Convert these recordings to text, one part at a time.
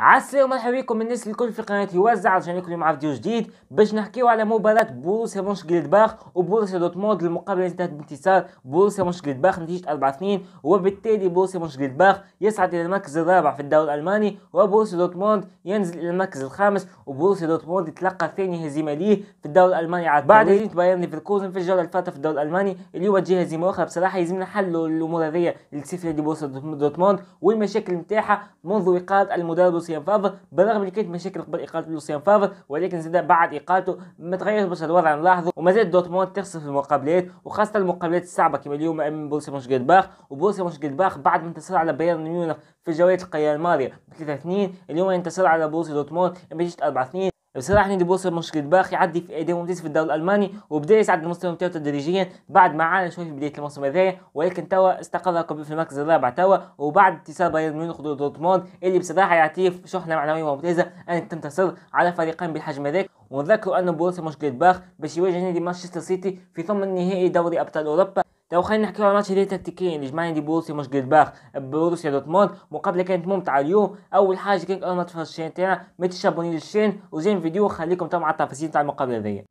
عسلي ومرحبا بكم الناس الكل في قناة يوزع عشان يكون مع فيديو جديد باش نحكيو على مباراة بوروسيا جلدباخ وبوروسيا دورتموند المقابلة اللي انتهت بانتصار بوروسيا جلدباخ نتيجة 4-2 وبالتالي بوروسيا جلدباخ يصعد إلى المركز الرابع في الدوري الألماني وبوروسيا دورتموند ينزل إلى المركز الخامس وبوروسيا دورتموند يتلقى ثاني هزيمة ليه في الدوري الألماني عاد بعد هزيمة بايرن ليفركوزن في الجولة اللي في الدوري الألماني اللي هو هزيمة أخرى بصراحة يلزمنا نحلوا الأمور هذيا اللي تصير في نادي بوروسيا دورتموند والمشاكل نتاعها منذ إيقاظ المدرب لوسيان فاف بالرغم من كانت مشاكل قبل اقاله لوسيان فاف ولكن زاد بعد اقالته ما تغيرش برشا الوضع نلاحظه يعني وما زاد دورتموند تخسر في المقابلات وخاصه المقابلات الصعبه كما اليوم امام بوسيا بروسيا مونشغلباخ وبروسيا مونشغلباخ بعد ما انتصر على بايرن ميونخ في الجولات القليله الماضيه ب 3 2 اليوم انتصر على بوسيا دورتموند بنتيجه 4 2 بصراحة الهندي بوصل مشكلة باخ يعدي في أداء ممتاز في الدوري الألماني وبدأ يسعد المستوى بتاعه تدريجيا بعد ما عانى شوي في بداية الموسم هذايا ولكن توا استقر قبل في المركز الرابع توا وبعد انتصار بايرن ميونخ ضد دورتموند اللي بصراحة يعطيه شحنة معنوية ممتازة أنك تنتصر على فريقين بالحجم هذاك ونذكروا أن بوصل مشكلة باخ باش يواجه نادي مانشستر سيتي في ثمن نهائي دوري أبطال أوروبا تو خلينا نحكي على ماتش دي تكتيكيا يعني جماعه دي بوسي مش قد باخ بروسيا دورتموند مقابله كانت ممتعه اليوم اول حاجه كانت اول ما تفرج الشين تاعنا ما تشابوني للشين وزين فيديو خليكم تم التفاصيل تاع المقابله ذي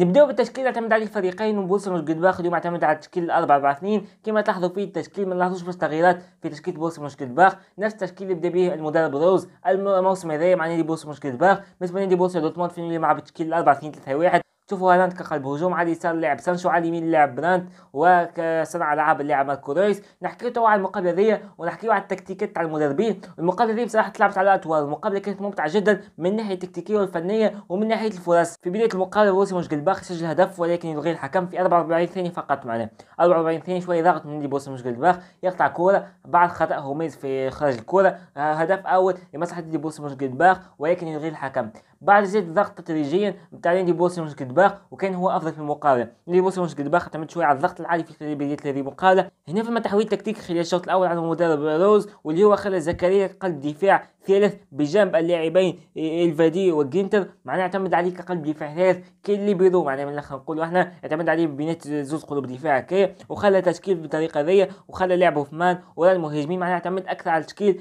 نبداو بالتشكيل اعتمد عليه الفريقين وبولسون وجلباخ اليوم اعتمد على التشكيل 4 4 2 كما تلاحظوا في التشكيل ما نلاحظوش باش تغييرات في تشكيل بولسون باخ نفس التشكيل اللي بدا به المدرب روز الموسم هذايا مع نادي بولسون باخ بالنسبه لنادي بولسون دورتموند في مع بتشكيل 4 2 3 1 شوفوا هالاند كقلب هجوم على اليسار لعب سانشو على اليمين لعب برانت وكصنع لعب اللاعب ماركو رويس نحكي تو على المقابله هذيا ونحكيو على التكتيكات تاع المدربين المقابله هذيا بصراحه تلعبت على الأطوار المقابله كانت ممتعه جدا من الناحيه التكتيكيه والفنيه ومن ناحيه الفرص في بدايه المقابله روسي مش باخ سجل هدف ولكن يلغي الحكم في 44 ثانيه فقط معناه 44 ثانيه شويه ضغط من بوسي مش باخ يقطع كوره بعد خطا هوميز في اخراج الكوره آه، هدف اول لمصلحه بوسي مش باخ ولكن يلغي الحكم بعد زيد ضغط تدريجيا بتاع بوسي مش الباق وكان هو افضل في المقابله اللي وصل مشكل باخ تعتمد شويه على الضغط العالي في بدايه هذه المقابله هنا فما تحويل تكتيك خلال الشوط الاول على المدرب روز واللي هو خلى زكريا قلب دفاع ثالث بجنب اللاعبين الفادي وجينتر معناه اعتمد عليه كقلب دفاع ثالث ليبيرو معناه من الاخر نقولوا احنا اعتمد عليه ببنات زوج قلوب دفاع هكايا وخلى تشكيل بالطريقه ذي وخلى لعبه في مان ولا المهاجمين معناه اعتمد اكثر على تشكيل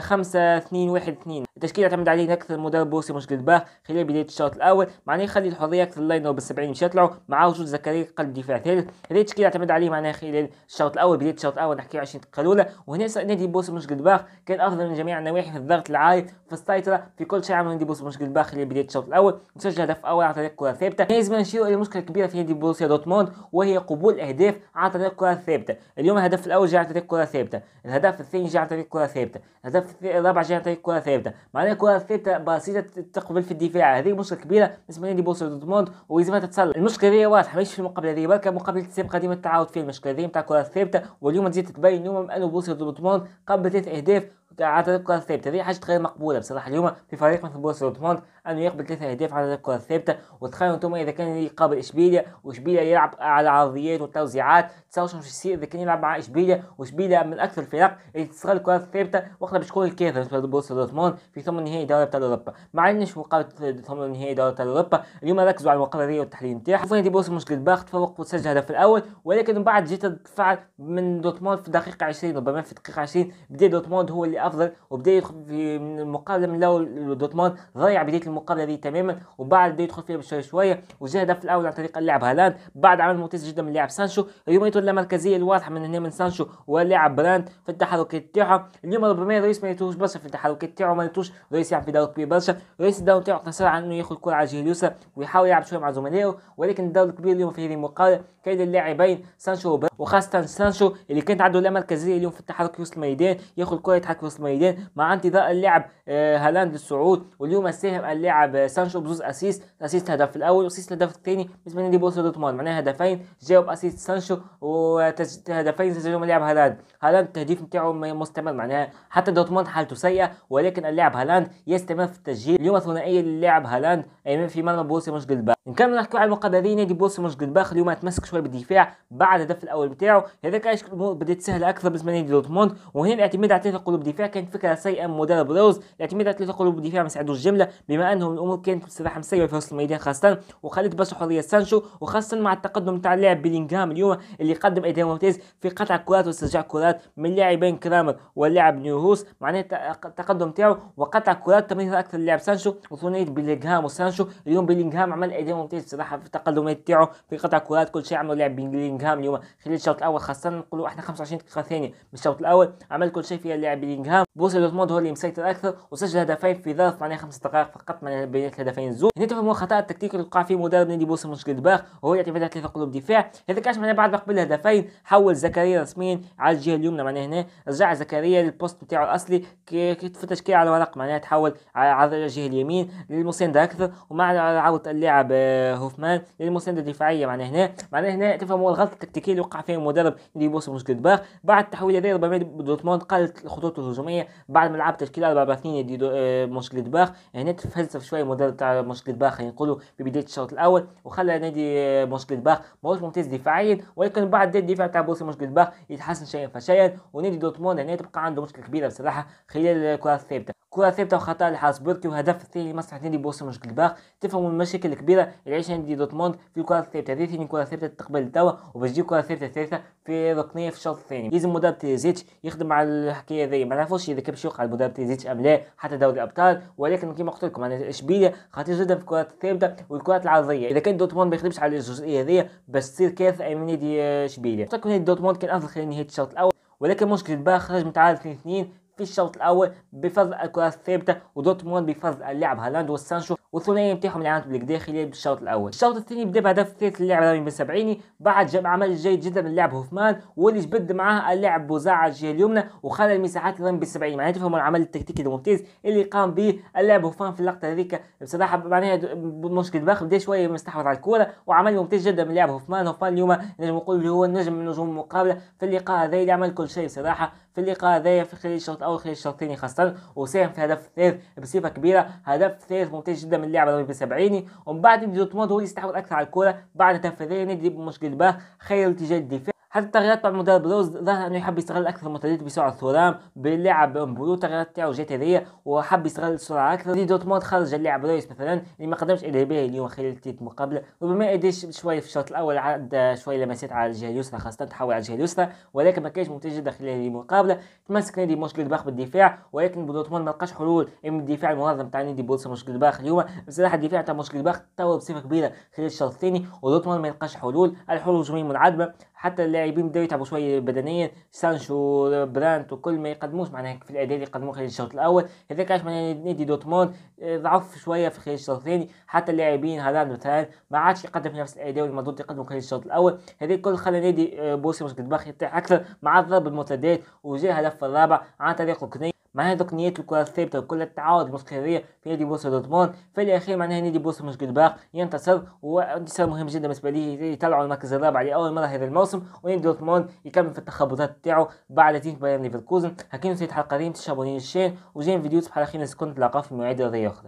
5 2 1 2 التشكيل اعتمد عليه اكثر مدرب بوسي مش باخ خلال بدايه الشوط الاول معناه يخلي الحريه اكثر اللاين بال 70 باش يطلعوا مع وجود زكريا قلب دفاع ثالث هذا التشكيل اعتمد عليه معناه خلال الشوط الاول بدايه الشوط الاول نحكي 20 دقيقه الاولى وهنا نادي بوسي مش باخ كان افضل من جميع النواحي في الضغط صياغه العارض فالسيطره في كل شيء عمل ديبوس مشكلة مشكل بدايه الشوط الاول وسجل هدف اول عن طريق كره ثابته لازم نشير الى مشكله كبيره في نادي بوروسيا دورتموند وهي قبول الاهداف عن طريق كره ثابته اليوم الهدف الاول جاء عن طريق كره ثابته الهدف الثاني جاء عن طريق كره ثابته الهدف الرابع جاء عن طريق كره ثابته معناها الكره الثابته بسيطه تقبل في الدفاع هذه مشكله كبيره بالنسبه لنادي بوروسيا دورتموند ولازم تتصل المشكله هي واضحه ماهيش في المقابله هذه بركة مقابله السابقه قديمة تعاود فيها المشكله هذه نتاع كرة ثابتة واليوم تزيد تبين انه بوروسيا دورتموند قبل ثلاث اهداف على طريق الكرة الثابتة دي حاجة غير مقبولة بصراحة اليوم في فريق مثل بوروسيا دورتموند أنه يقبل ثلاثة أهداف على طريق الكرة الثابتة وتخيلوا أنتم إذا كان يقابل إشبيليا وإشبيليا يلعب على العرضيات والتوزيعات تصورش مش يصير إذا كان يلعب مع إشبيليا وإشبيليا من أكثر الفرق اللي تستغل الكرة الثابتة واخدة بشكل الكارثه بالنسبة لبوروسيا دورتموند في ثمن نهائي دوري أبطال أوروبا ما عندناش مقابلة ثمن نهائي دوري أبطال أوروبا اليوم ركزوا على المقابلة دي والتحليل نتاعها دي فنادي بوروسيا باخ تفوق وتسجل هدف الأول ولكن بعد جيت تدفع من دورتموند في دقيقة 20 ربما في الدقيقه 20 بدا دورتموند هو اللي افضل وبدا يدخل في المقابله من الاول دوتموند ضيع بدايه المقابله دي تماما وبعد بدا يدخل فيها بشويه شويه وجا هدف الاول عن طريق اللاعب هالاند بعد عمل ممتاز جدا من اللاعب سانشو اليوم يتولى المركزيه الواضحه من هنا من سانشو واللاعب براند في التحركات تاعو اليوم ربما رئيس ما يتوش برشا في التحركات تاعو ما يتوش رئيس يلعب في دور كبير برشا رئيس الدور تاعو اقتصر على انه ياخذ الكره على الجهه اليسرى ويحاول يلعب شويه مع زملائه ولكن الدور الكبير اليوم في هذه المقابله كاين اللاعبين سانشو وخاصه سانشو اللي كانت عنده لا مركزيه اليوم في التحرك وسط الميدان ياخذ الكره يتحرك وسط ميدان مع انتظار اللعب آه، هالاند للصعود واليوم ساهم اللاعب آه، سانشو بزوز اسيست اسيست هدف الاول واسيست الهدف الثاني بالنسبه لنادي بوسو دورتموند معناها هدفين جاوب اسيست سانشو وهدفين سجلهم اللاعب هالاند هالاند التهديف نتاعو مستمر معناها حتى دورتموند حالته سيئه ولكن اللاعب هالاند يستمر في التسجيل اليوم ثنائيه للاعب هالاند امام في مرمى بوسي مش قلبه نكمل نحكي على المقابلين نادي بوسي مش قلباخ اليوم تمسك شويه بالدفاع بعد الهدف الاول نتاعو هذاك بدات سهله اكثر بالنسبه لنادي دورتموند وهنا الاعتماد على ثلاثه قلوب دفاع الدفاع كانت فكره سيئه من مدرب روز على ثلاثه قلوب الدفاع ما ساعدوش الجمله بما انهم الامور كانت بصراحه مسيره في وسط الميدان خاصه وخلت بس حريه سانشو وخاصه مع التقدم تاع اللاعب بيلينغهام اليوم اللي قدم اداء ممتاز في قطع كرات واسترجاع كرات من لاعبين كرامر واللاعب نيوهوس معناه التقدم تاعو وقطع كرات تمريرها اكثر للاعب سانشو وثنائيه بيلينغهام وسانشو اليوم بيلينغهام عمل اداء ممتاز بصراحه في التقدمات تاعو في قطع كرات كل شيء عمله لاعب بيلينغهام اليوم خلال الشوط الاول خاصه نقولوا احنا 25 دقيقه ثانيه من الشوط الاول عمل كل شيء فيها اللاعب بيلينغهام نوتنغهام بوسيا دورتموند هو اللي مسيطر اكثر وسجل هدفين في ظرف معناها خمس دقائق فقط من بينات الهدفين الزوج هنا تفهموا الخطا التكتيكي اللي وقع فيه مدرب نادي بوسيا بروسيا باخ وهو يعطي على ثلاثه قلوب دفاع هذا كاش معناها بعد ما قبل الهدفين حول زكريا رسميا على الجهه اليمنى معناها هنا رجع زكريا للبوست بتاعه الاصلي كي التشكيل على الورق معناها تحول على الجهه اليمين للمسانده اكثر ومع عوده اللاعب آه، هوفمان للمسانده الدفاعيه معناها هنا معناها هنا تفهموا الغلطه التكتيكيه اللي وقع فيها المدرب نادي بروسيا مونشنجلادباخ بعد التحويل هذا ربما دورتموند قلت خطوط الهجوميه بعد ما لعب تشكيل 4 2 ديدو آه، مش جليدباخ هنا يعني تفلسف شويه المدرب تاع مش جليدباخ نقولوا يعني ببدايه الشوط الاول وخلى نادي آه، مش جليدباخ ماهوش ممتاز دفاعيا ولكن بعد الدفاع تاع بوسي مش جليدباخ يتحسن شيئا فشيئا ونادي دورتموند هنا يعني تبقى عنده مشكله كبيره بصراحه خلال الكره الثابته كرة ثابتة وخطأ لحاسبورغ وهدف الثاني لمصلحة نادي مش مشكلباخ تفهم المشاكل الكبيرة اللي عايشها نادي دورتموند في الكرة الثابتة هذه ثاني كرة ثابتة تقبل توا وباش تجي كرة ثابتة ثالثة في ركنية في الشوط الثاني لازم مدرب تيزيتش يخدم على الحكاية هذه ما نعرفوش إذا كان باش يوقع المدرب تيزيتش أم لا حتى دوري الأبطال ولكن كما قلت لكم أنا إشبيلية خطير جدا في الكرات الثابتة والكرات العرضية إذا كان دورتموند ما يخدمش على الجزئية هذه باش تصير كارثة أمام نادي إشبيلية نادي كان أفضل خلال نهاية الشوط الأول ولكن مشكلة باخ خرج متعادل 2 2 في الشوط الاول بفضل الكرات الثابته ودورتموند بفضل اللعب هالاند وسانشو والثنائي بتاعهم اللي عملته داخلي بالشوط الاول الشوط الثاني بدا بهدف ثالث للاعب رامي بن سبعيني بعد جاب عمل جيد جدا من اللاعب هوفمان واللي جبد معاه اللاعب بوزاع على الجهه اليمنى وخلى المساحات لرامي بن سبعيني معناها تفهموا العمل التكتيكي الممتاز اللي قام به اللاعب هوفمان في اللقطه هذيك بصراحه معناها مشكل باخ بدا شويه مستحوذ على الكوره وعمل ممتاز جدا من اللاعب هوفمان هوفمان اليوم نجم نقول هو النجم من نجوم المقابله في اللقاء هذا اللي عمل كل شيء بصراحه في اللقاء هذا في خلال الشوط الاول خلال الشوط الثاني خاصه وساهم في هدف ثالث بصفه كبيره هدف ثالث ممتاز جدا من اللعبه في سبعيني ومن بعد دي دورتموند هو اللي يستحوذ اكثر على الكوره بعد تنفيذيه ندي بمشكله باه خير اتجاه الدفاع هل التغييرات بعد مدرب روز ظهر انه يحب يستغل اكثر متدرب بسرعه ثورام باللعب بامبولو تغييرات تاعو جات هذيا وحب يستغل السرعه اكثر دي دوتموند خرج اللاعب رويس مثلا اللي ما قدمش به اليوم خلال التيت مقابله ربما اديش شويه في الشوط الاول عاد شويه لمسات على الجهه اليسرى خاصه تحول على الجهه اليسرى ولكن ما كانش ممتاز جدا خلال المقابله تمسك نادي مشكل باخ بالدفاع ولكن دوتموند ما لقاش حلول اما الدفاع المنظم تاع نادي بولسا مشكل باخ اليوم بصراحه الدفاع تاع مشكل باخ تطور بصفه كبيره خلال الشوط الثاني ودوتموند ما يلقاش حلول الحلول الهجوميه منعدمه حتى اللاعبين بداو يتعبوا شويه بدنيا سانشو برانت وكل ما يقدموش معناها في الاداء اللي يقدموه خلال الشوط الاول هذاك علاش معناها نادي دورتموند آه، ضعف شويه في خلال الشوط الثاني حتى اللاعبين هالاند مثلا ما عادش يقدم نفس الاداء اللي المفروض خلال الشوط الاول هذا الكل خلى نادي آه، بوسيا مونشنغلباخ يطيح اكثر مع الضرب المرتدات وجاء هدف الرابع عن طريق ركنيه معناها تقنيات الكرة الثابتة وكل التعاود المستمرية في نادي بوسة دورتموند في الأخير معناها نادي بوسة مش باق ينتصر وانتصار مهم جدا بالنسبة ليه يطلعوا المركز الرابع لأول مرة هذا الموسم ونادي دورتموند يكمل في التخبطات تاعو بعد تيم بايرن ليفركوزن هكا نسيت حلقة ريم تشابوني الشين وجاي فيديو بحال أخير كنت نتلاقاو في مواعيد رياضية أخرى